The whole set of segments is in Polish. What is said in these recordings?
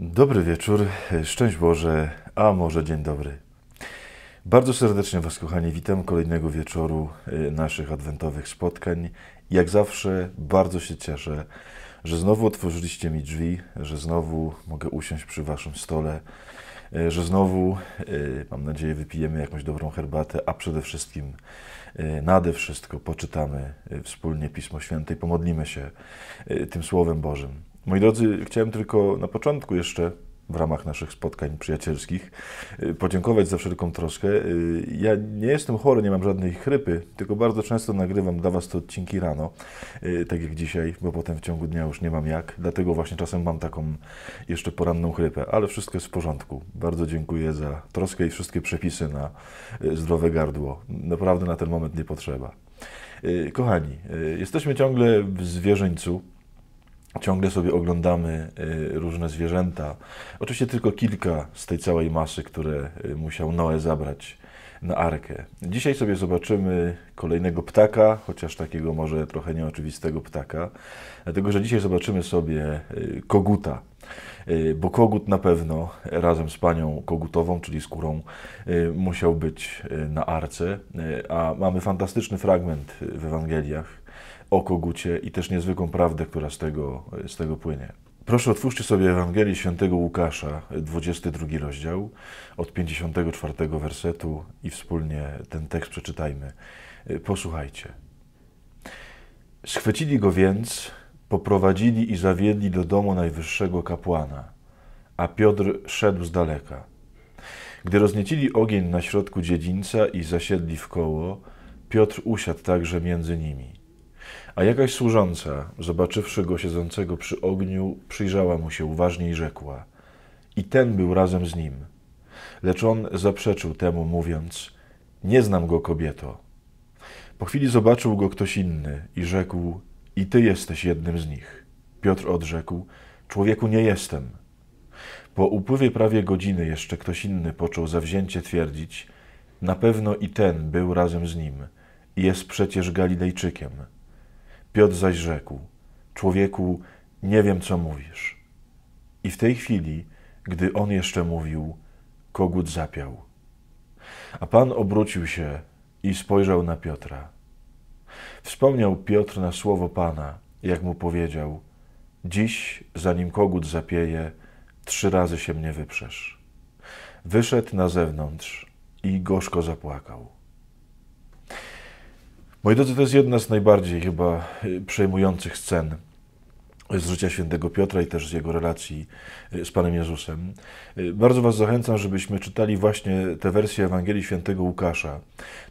Dobry wieczór, szczęść Boże, a może dzień dobry. Bardzo serdecznie Was, kochani, witam kolejnego wieczoru y, naszych adwentowych spotkań. Jak zawsze bardzo się cieszę, że znowu otworzyliście mi drzwi, że znowu mogę usiąść przy Waszym stole, y, że znowu, y, mam nadzieję, wypijemy jakąś dobrą herbatę, a przede wszystkim, nade wszystko, poczytamy wspólnie Pismo Święte i pomodlimy się tym Słowem Bożym. Moi drodzy, chciałem tylko na początku jeszcze w ramach naszych spotkań przyjacielskich y, podziękować za wszelką troskę. Y, ja nie jestem chory, nie mam żadnej chrypy, tylko bardzo często nagrywam dla Was te odcinki rano, y, tak jak dzisiaj, bo potem w ciągu dnia już nie mam jak. Dlatego właśnie czasem mam taką jeszcze poranną chrypę, ale wszystko jest w porządku. Bardzo dziękuję za troskę i wszystkie przepisy na zdrowe gardło. Naprawdę na ten moment nie potrzeba. Kochani, jesteśmy ciągle w zwierzęcu Ciągle sobie oglądamy y, różne zwierzęta. Oczywiście tylko kilka z tej całej masy, które y, musiał Noe zabrać na arkę. Dzisiaj sobie zobaczymy kolejnego ptaka, chociaż takiego może trochę nieoczywistego ptaka, dlatego że dzisiaj zobaczymy sobie y, koguta. Bo kogut na pewno razem z panią kogutową, czyli skórą, musiał być na arce. A mamy fantastyczny fragment w Ewangeliach, o kogucie i też niezwykłą prawdę, która z tego, z tego płynie. Proszę otwórzcie sobie Ewangelii Świętego Łukasza, 22 rozdział, od 54 wersetu i wspólnie ten tekst przeczytajmy. Y, posłuchajcie. Schwycili go więc, poprowadzili i zawiedli do domu najwyższego kapłana, a Piotr szedł z daleka. Gdy rozniecili ogień na środku dziedzińca i zasiedli w koło, Piotr usiadł także między nimi. A jakaś służąca, zobaczywszy go siedzącego przy ogniu, przyjrzała mu się uważnie i rzekła: I ten był razem z nim. Lecz on zaprzeczył temu, mówiąc: Nie znam go, kobieto. Po chwili zobaczył go ktoś inny i rzekł: I ty jesteś jednym z nich. Piotr odrzekł: Człowieku nie jestem. Po upływie prawie godziny jeszcze ktoś inny począł zawzięcie twierdzić: Na pewno i ten był razem z nim, i jest przecież Galilejczykiem. Piotr zaś rzekł: Człowieku, nie wiem, co mówisz. I w tej chwili, gdy on jeszcze mówił, kogut zapiał. A pan obrócił się i spojrzał na Piotra. Wspomniał Piotr na słowo pana, jak mu powiedział: Dziś, zanim kogut zapieje, trzy razy się mnie wyprzesz. Wyszedł na zewnątrz i gorzko zapłakał. Moi drodzy, to jest jedna z najbardziej chyba y, przejmujących scen z życia świętego Piotra i też z jego relacji y, z Panem Jezusem. Y, bardzo Was zachęcam, żebyśmy czytali właśnie te wersje Ewangelii świętego Łukasza.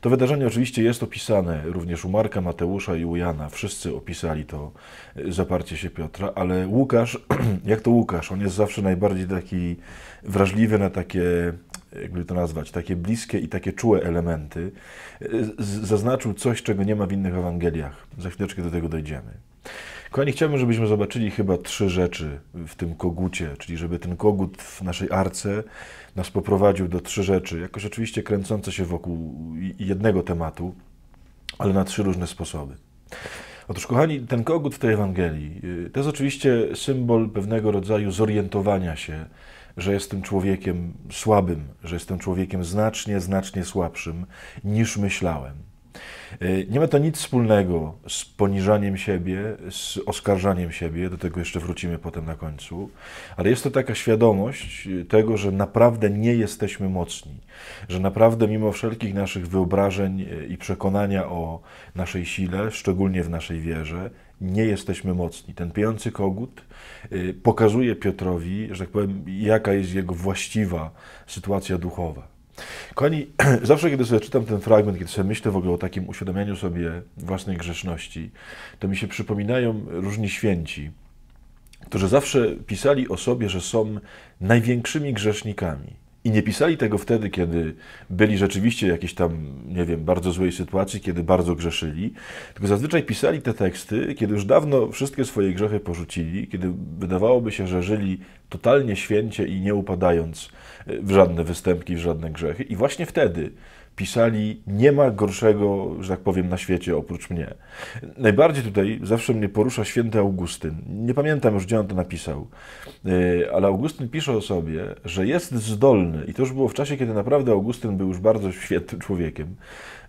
To wydarzenie oczywiście jest opisane również u Marka, Mateusza i u Jana. Wszyscy opisali to zaparcie się Piotra, ale Łukasz, jak to Łukasz, on jest zawsze najbardziej taki wrażliwy na takie jakby to nazwać, takie bliskie i takie czułe elementy, y, zaznaczył coś, czego nie ma w innych Ewangeliach. Za chwileczkę do tego dojdziemy. Kochani, chciałbym, żebyśmy zobaczyli chyba trzy rzeczy w tym kogucie, czyli żeby ten kogut w naszej arce nas poprowadził do trzy rzeczy, jakoś oczywiście kręcące się wokół jednego tematu, ale na trzy różne sposoby. Otóż, kochani, ten kogut w tej Ewangelii y, to jest oczywiście symbol pewnego rodzaju zorientowania się że jestem człowiekiem słabym, że jestem człowiekiem znacznie, znacznie słabszym niż myślałem. Y, nie ma to nic wspólnego z poniżaniem siebie, z oskarżaniem siebie, do tego jeszcze wrócimy potem na końcu, ale jest to taka świadomość y, tego, że naprawdę nie jesteśmy mocni, że naprawdę mimo wszelkich naszych wyobrażeń y, i przekonania o naszej sile, szczególnie w naszej wierze, nie jesteśmy mocni. Ten piejący kogut pokazuje Piotrowi, że tak powiem, jaka jest jego właściwa sytuacja duchowa. Kochani, zawsze kiedy sobie czytam ten fragment, kiedy sobie myślę w ogóle o takim uświadomieniu sobie własnej grzeszności, to mi się przypominają różni święci, którzy zawsze pisali o sobie, że są największymi grzesznikami. I nie pisali tego wtedy, kiedy byli rzeczywiście w jakiejś tam, nie wiem, bardzo złej sytuacji, kiedy bardzo grzeszyli, tylko zazwyczaj pisali te teksty, kiedy już dawno wszystkie swoje grzechy porzucili, kiedy wydawałoby się, że żyli totalnie święcie i nie upadając w żadne występki, w żadne grzechy. I właśnie wtedy pisali, nie ma gorszego, że tak powiem, na świecie oprócz mnie. Najbardziej tutaj zawsze mnie porusza święty Augustyn. Nie pamiętam już, gdzie on to napisał, e, ale Augustyn pisze o sobie, że jest zdolny, i to już było w czasie, kiedy naprawdę Augustyn był już bardzo świetnym człowiekiem,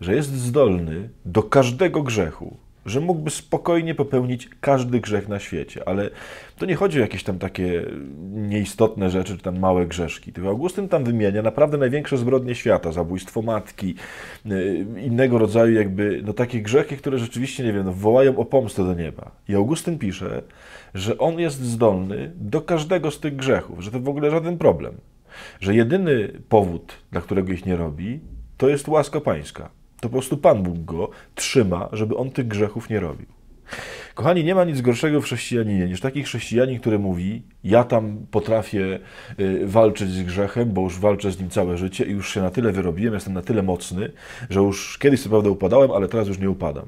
że jest zdolny do każdego grzechu, że mógłby spokojnie popełnić każdy grzech na świecie, ale to nie chodzi o jakieś tam takie nieistotne rzeczy, czy tam małe grzeszki. Tylko Augustyn tam wymienia naprawdę największe zbrodnie świata, zabójstwo matki, y, innego rodzaju jakby, no takie grzechy, które rzeczywiście, nie wiem, no, wołają o pomstę do nieba. I Augustyn pisze, że on jest zdolny do każdego z tych grzechów, że to w ogóle żaden problem. Że jedyny powód, dla którego ich nie robi, to jest łaska pańska. To po prostu Pan Bóg go trzyma, żeby on tych grzechów nie robił. Kochani, nie ma nic gorszego w chrześcijaninie niż taki chrześcijanin, który mówi: Ja tam potrafię y, walczyć z grzechem, bo już walczę z nim całe życie i już się na tyle wyrobiłem, jestem na tyle mocny, że już kiedyś co prawda upadałem, ale teraz już nie upadam.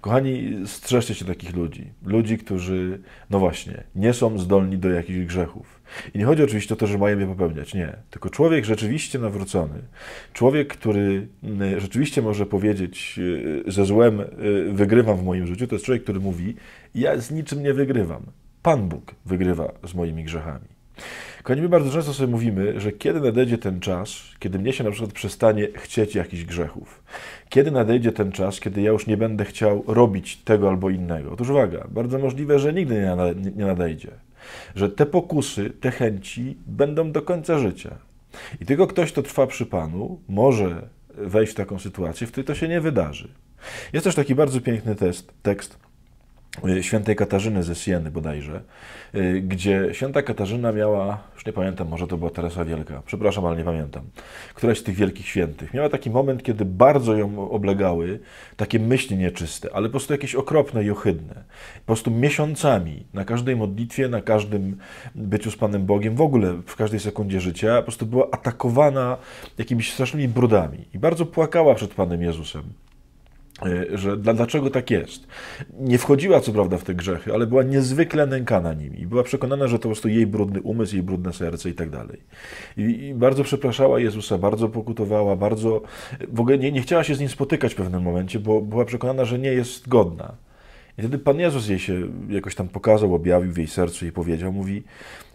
Kochani, strzeżcie się takich ludzi. Ludzi, którzy, no właśnie, nie są zdolni do jakichś grzechów. I nie chodzi oczywiście o to, że mają je popełniać. Nie. Tylko człowiek rzeczywiście nawrócony, człowiek, który mm, rzeczywiście może powiedzieć, że y, złem y, wygrywam w moim życiu, to jest człowiek, który mówi: Ja z niczym nie wygrywam. Pan Bóg wygrywa z moimi grzechami. Kochani, my bardzo często sobie mówimy, że kiedy nadejdzie ten czas, kiedy mnie się na przykład przestanie chcieć jakichś grzechów, kiedy nadejdzie ten czas, kiedy ja już nie będę chciał robić tego albo innego. Otóż uwaga, bardzo możliwe, że nigdy nie nadejdzie, że te pokusy, te chęci będą do końca życia. I tylko ktoś, kto trwa przy Panu, może wejść w taką sytuację, w której to się nie wydarzy. Jest też taki bardzo piękny test, tekst E, świętej Katarzyny ze Sieny bodajże, e, gdzie święta Katarzyna miała, już nie pamiętam, może to była Teresa Wielka, przepraszam, ale nie pamiętam, któraś z tych wielkich świętych. Miała taki moment, kiedy bardzo ją oblegały takie myśli nieczyste, ale po prostu jakieś okropne i ohydne. Po prostu miesiącami, na każdej modlitwie, na każdym byciu z Panem Bogiem, w ogóle w każdej sekundzie życia, po prostu była atakowana jakimiś strasznymi brudami i bardzo płakała przed Panem Jezusem. E, że dlaczego tak jest. Nie wchodziła co prawda w te grzechy, ale była niezwykle nękana nimi. Była przekonana, że to po prostu jej brudny umysł, jej brudne serce i tak dalej. I bardzo przepraszała Jezusa, bardzo pokutowała, bardzo... W ogóle nie, nie chciała się z nim spotykać w pewnym momencie, bo była przekonana, że nie jest godna. I wtedy Pan Jezus jej się jakoś tam pokazał, objawił w jej sercu i powiedział, mówi,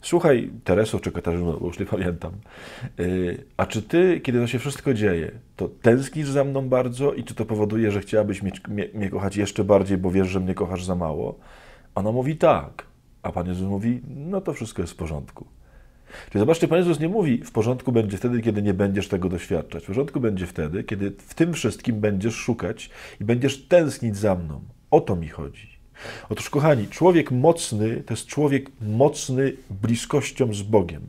słuchaj Tereso czy Katarzyno, bo już nie pamiętam, y, a czy Ty, kiedy to się wszystko dzieje, to tęsknisz za mną bardzo i czy to powoduje, że chciałabyś mnie, mnie, mnie kochać jeszcze bardziej, bo wiesz, że mnie kochasz za mało? Ona mówi tak, a Pan Jezus mówi, no to wszystko jest w porządku. Czyli zobaczcie, Pan Jezus nie mówi, w porządku będzie wtedy, kiedy nie będziesz tego doświadczać. W porządku będzie wtedy, kiedy w tym wszystkim będziesz szukać i będziesz tęsknić za mną. O to mi chodzi. Otóż, kochani, człowiek mocny to jest człowiek mocny bliskością z Bogiem.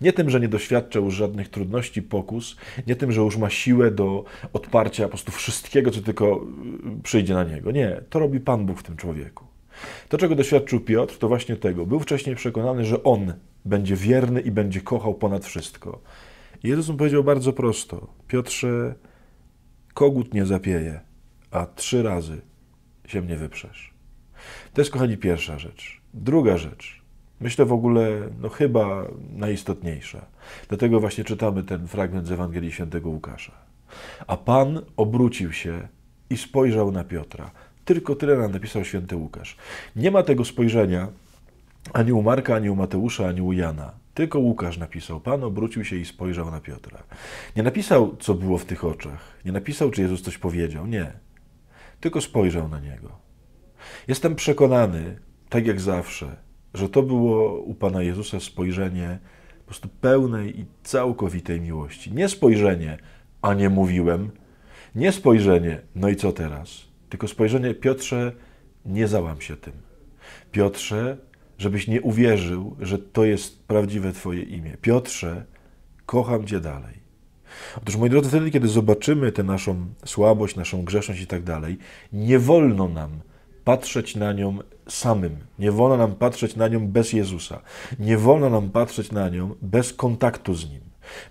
Nie tym, że nie doświadcza już żadnych trudności, pokus, nie tym, że już ma siłę do odparcia po prostu wszystkiego, co tylko y, przyjdzie na niego. Nie, to robi Pan Bóg w tym człowieku. To, czego doświadczył Piotr, to właśnie tego. Był wcześniej przekonany, że on będzie wierny i będzie kochał ponad wszystko. I Jezus mu powiedział bardzo prosto: Piotrze, kogut nie zapieje, a trzy razy się mnie wyprzesz. To jest, kochani, pierwsza rzecz. Druga rzecz, myślę w ogóle, no chyba najistotniejsza. Dlatego właśnie czytamy ten fragment z Ewangelii Świętego Łukasza. A Pan obrócił się i spojrzał na Piotra. Tylko tyle nam napisał święty Łukasz. Nie ma tego spojrzenia ani u Marka, ani u Mateusza, ani u Jana. Tylko Łukasz napisał. Pan obrócił się i spojrzał na Piotra. Nie napisał, co było w tych oczach. Nie napisał, czy Jezus coś powiedział. Nie tylko spojrzał na niego. Jestem przekonany, tak jak zawsze, że to było u Pana Jezusa spojrzenie po prostu pełnej i całkowitej miłości. Nie spojrzenie, a nie mówiłem, nie spojrzenie, no i co teraz? Tylko spojrzenie, Piotrze, nie załam się tym. Piotrze, żebyś nie uwierzył, że to jest prawdziwe Twoje imię. Piotrze, kocham Cię dalej. Otóż, moi drodzy, wtedy, kiedy zobaczymy tę naszą słabość, naszą grzeszność i tak dalej, nie wolno nam patrzeć na nią samym. Nie wolno nam patrzeć na nią bez Jezusa. Nie wolno nam patrzeć na nią bez kontaktu z Nim.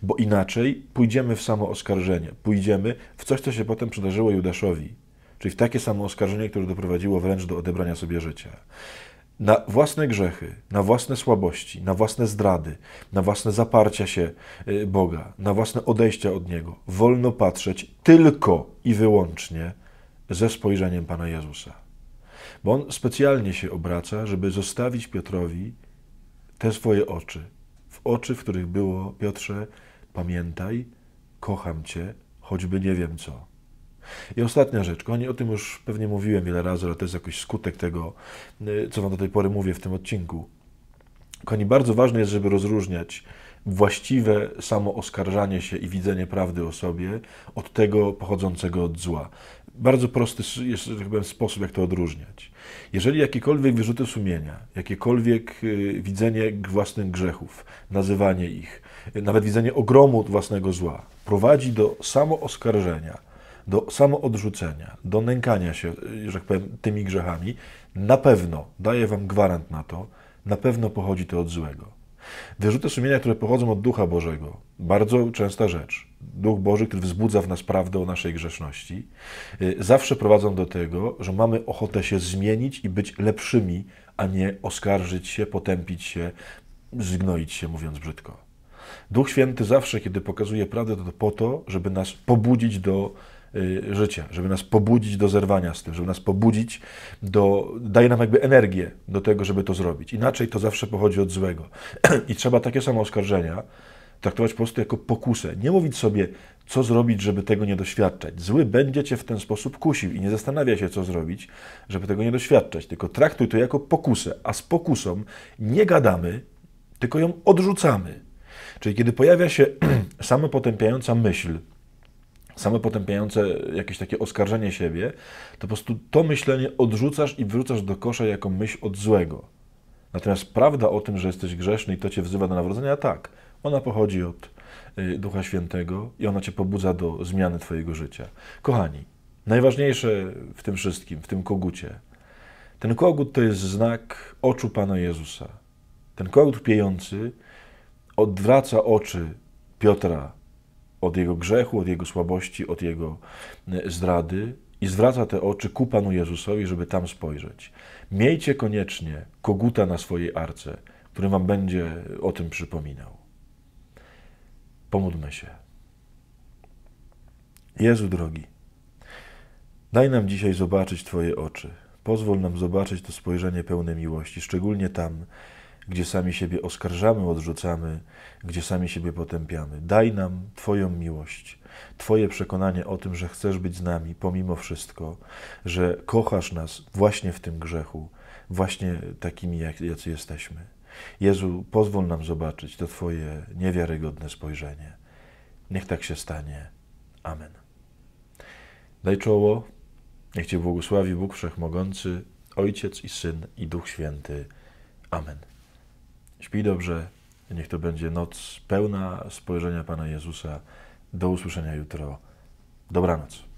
Bo inaczej pójdziemy w samo oskarżenie, pójdziemy w coś, co się potem przydarzyło Judaszowi, czyli w takie samo oskarżenie, które doprowadziło wręcz do odebrania sobie życia na własne grzechy, na własne słabości, na własne zdrady, na własne zaparcia się y, Boga, na własne odejścia od Niego, wolno patrzeć tylko i wyłącznie ze spojrzeniem Pana Jezusa. Bo On specjalnie się obraca, żeby zostawić Piotrowi te swoje oczy. W oczy, w których było Piotrze, pamiętaj, kocham Cię, choćby nie wiem co. I ostatnia rzecz, kochani, o tym już pewnie mówiłem wiele razy, ale to jest jakiś skutek tego, y, co Wam do tej pory mówię w tym odcinku. Kochani, bardzo ważne jest, żeby rozróżniać właściwe samo oskarżanie się i widzenie prawdy o sobie od tego pochodzącego od zła. Bardzo prosty jest chyba tak sposób, jak to odróżniać. Jeżeli jakiekolwiek wyrzuty sumienia, jakiekolwiek y, widzenie własnych grzechów, nazywanie ich, y, nawet widzenie ogromu własnego zła prowadzi do samooskarżenia, do samoodrzucenia, do nękania się, że tak powiem, tymi grzechami, na pewno, daję Wam gwarant na to, na pewno pochodzi to od złego. Wyrzuty sumienia, które pochodzą od Ducha Bożego, bardzo częsta rzecz. Duch Boży, który wzbudza w nas prawdę o naszej grzeszności, y, zawsze prowadzą do tego, że mamy ochotę się zmienić i być lepszymi, a nie oskarżyć się, potępić się, zgnoić się, mówiąc brzydko. Duch Święty zawsze, kiedy pokazuje prawdę, to po to, żeby nas pobudzić do Y, życia, żeby nas pobudzić do zerwania z tym, żeby nas pobudzić do, daje nam jakby energię do tego, żeby to zrobić. Inaczej to zawsze pochodzi od złego. I trzeba takie samo oskarżenia traktować po prostu jako pokusę. Nie mówić sobie, co zrobić, żeby tego nie doświadczać. Zły będzie cię w ten sposób kusił i nie zastanawia się, co zrobić, żeby tego nie doświadczać. Tylko traktuj to jako pokusę, a z pokusą nie gadamy, tylko ją odrzucamy. Czyli kiedy pojawia się samopotępiająca myśl, same potępiające jakieś takie oskarżenie siebie, to po prostu to myślenie odrzucasz i wrzucasz do kosza jako myśl od złego. Natomiast prawda o tym, że jesteś grzeszny i to cię wzywa do nawrócenia, tak, ona pochodzi od y, Ducha Świętego i ona cię pobudza do zmiany twojego życia. Kochani, najważniejsze w tym wszystkim, w tym kogucie, ten kogut to jest znak oczu Pana Jezusa. Ten kogut piejący odwraca oczy Piotra od jego grzechu, od jego słabości, od jego e, zdrady i zwraca te oczy ku Panu Jezusowi, żeby tam spojrzeć. Miejcie koniecznie koguta na swojej arce, który wam będzie o tym przypominał. Pomódlmy się. Jezu drogi, daj nam dzisiaj zobaczyć Twoje oczy. Pozwól nam zobaczyć to spojrzenie pełne miłości, szczególnie tam, gdzie sami siebie oskarżamy, odrzucamy, gdzie sami siebie potępiamy. Daj nam Twoją miłość, Twoje przekonanie o tym, że chcesz być z nami pomimo wszystko, że kochasz nas właśnie w tym grzechu, właśnie takimi, jak, jacy jesteśmy. Jezu, pozwól nam zobaczyć to Twoje niewiarygodne spojrzenie. Niech tak się stanie. Amen. Daj czoło, niech Cię błogosławi Bóg Wszechmogący, Ojciec i Syn i Duch Święty. Amen. Śpij dobrze, niech to będzie noc pełna spojrzenia Pana Jezusa. Do usłyszenia jutro. Dobranoc.